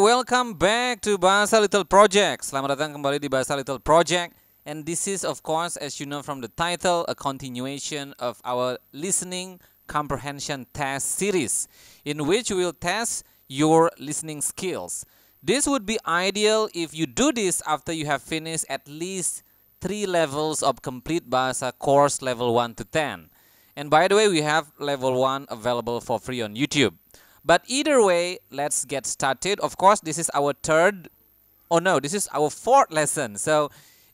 welcome back to Bahasa Little Project. Selamat datang kembali di Bahasa Little Project. And this is of course as you know from the title a continuation of our listening comprehension test series in which we will test your listening skills. This would be ideal if you do this after you have finished at least 3 levels of complete Bahasa course level 1 to 10. And by the way, we have level 1 available for free on YouTube. But either way, let's get started. Of course, this is our third, oh no, this is our fourth lesson. So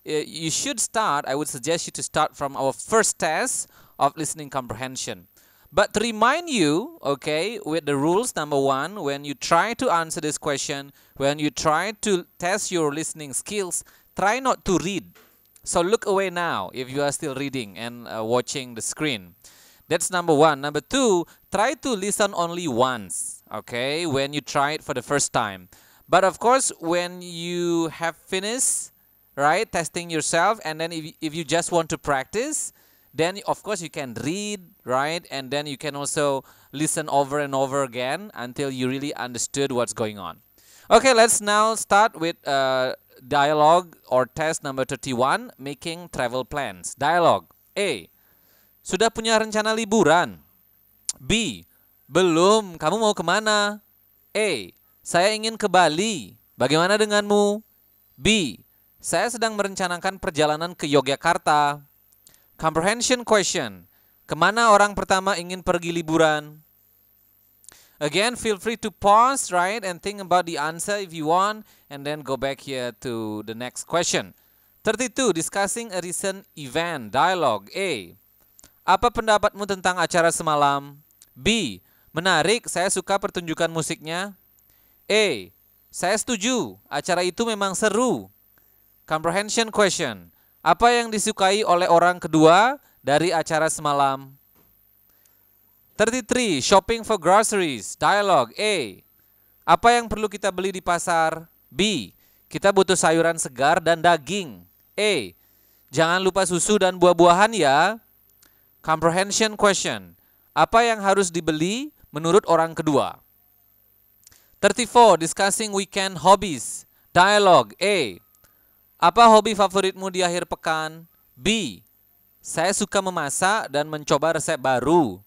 uh, you should start, I would suggest you to start from our first test of listening comprehension. But to remind you, okay, with the rules, number one, when you try to answer this question, when you try to test your listening skills, try not to read. So look away now if you are still reading and uh, watching the screen. That's number one. Number two, try to listen only once, okay, when you try it for the first time. But of course, when you have finished, right, testing yourself, and then if, if you just want to practice, then of course you can read, right, and then you can also listen over and over again until you really understood what's going on. Okay, let's now start with uh, dialogue or test number 31, making travel plans. Dialogue A. Sudah punya rencana liburan? B. Belum, kamu mau kemana? E. Saya ingin ke Bali. Bagaimana denganmu? B. Saya sedang merencanakan perjalanan ke Yogyakarta. Comprehension question. Kemana orang pertama ingin pergi liburan? Again, feel free to pause, right, and think about the answer if you want, and then go back here to the next question. 32. Discussing a recent event. Dialogue. A. Apa pendapatmu tentang acara semalam? B. Menarik, saya suka pertunjukan musiknya. E. Saya setuju, acara itu memang seru. Comprehension question. Apa yang disukai oleh orang kedua dari acara semalam? 33. Shopping for groceries. Dialog. A. E. Apa yang perlu kita beli di pasar? B. Kita butuh sayuran segar dan daging. E. Jangan lupa susu dan buah-buahan ya. Comprehension question. Apa yang harus dibeli menurut orang kedua? 34. Discussing weekend hobbies. dialogue. A. Apa hobi favoritmu di akhir pekan? B. Saya suka memasak dan mencoba resep baru.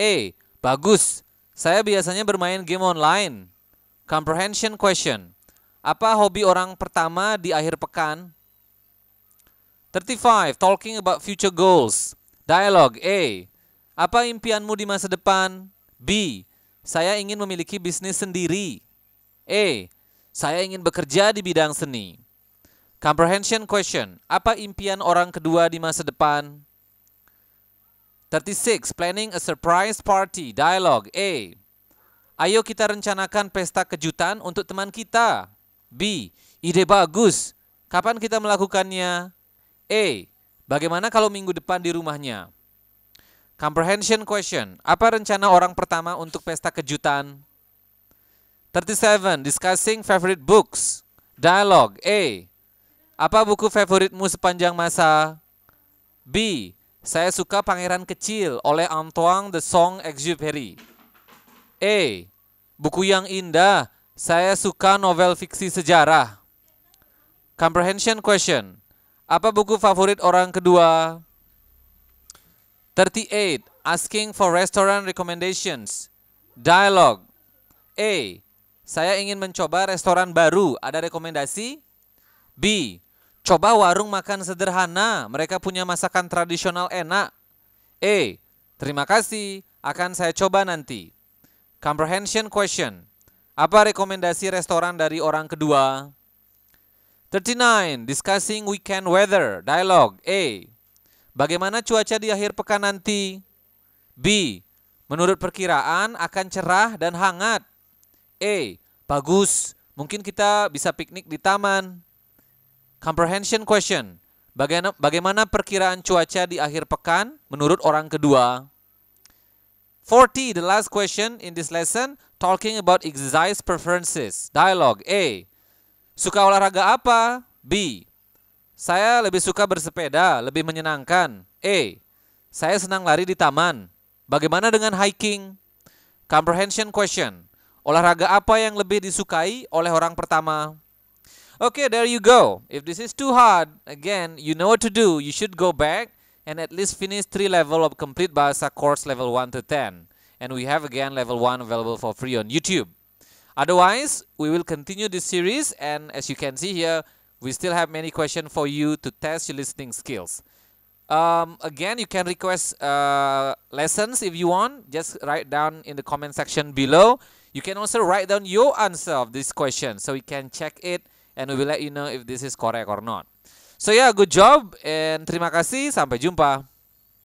A. Bagus. Saya biasanya bermain game online. Comprehension question. Apa hobi orang pertama di akhir pekan? 35. Talking about future goals. Dialog A. Apa impianmu di masa depan? B. Saya ingin memiliki bisnis sendiri. A. E. Saya ingin bekerja di bidang seni. Comprehension question. Apa impian orang kedua di masa depan? 36. Planning a surprise party. Dialog A. Ayo kita rencanakan pesta kejutan untuk teman kita. B. Ide bagus. Kapan kita melakukannya? A. E. Bagaimana kalau minggu depan di rumahnya? Comprehension question. Apa rencana orang pertama untuk pesta kejutan? 37. Discussing favorite books. Dialogue. A. Apa buku favoritmu sepanjang masa? B. Saya suka Pangeran Kecil oleh Antoine de Saint-Exupéry. A. Buku yang indah. Saya suka novel fiksi sejarah. Comprehension question. Apa buku favorit orang kedua? 38. Asking for restaurant recommendations. Dialog. A. Saya ingin mencoba restoran baru. Ada rekomendasi? B. Coba warung makan sederhana. Mereka punya masakan tradisional enak. E. Terima kasih. Akan saya coba nanti. Comprehension question. Apa rekomendasi restoran dari orang kedua? 39. Discussing weekend weather. Dialog. A. Bagaimana cuaca di akhir pekan nanti? B. Menurut perkiraan akan cerah dan hangat. A. Bagus. Mungkin kita bisa piknik di taman. Comprehension question. Bagaimana, bagaimana perkiraan cuaca di akhir pekan menurut orang kedua? 40. The last question in this lesson talking about exercise preferences. Dialogue A. Suka olahraga apa? B. Saya lebih suka bersepeda, lebih menyenangkan. E. Saya senang lari di taman. Bagaimana dengan hiking? Comprehension question. Olahraga apa yang lebih disukai oleh orang pertama? Okay, there you go. If this is too hard, again, you know what to do. You should go back and at least finish three level of complete Bahasa course level 1 to 10. And we have again level 1 available for free on YouTube. Otherwise, we will continue this series and as you can see here, we still have many questions for you to test your listening skills. Um, again, you can request uh, lessons if you want. Just write down in the comment section below. You can also write down your answer of this question so we can check it and we will let you know if this is correct or not. So yeah, good job and terima kasih. Sampai jumpa.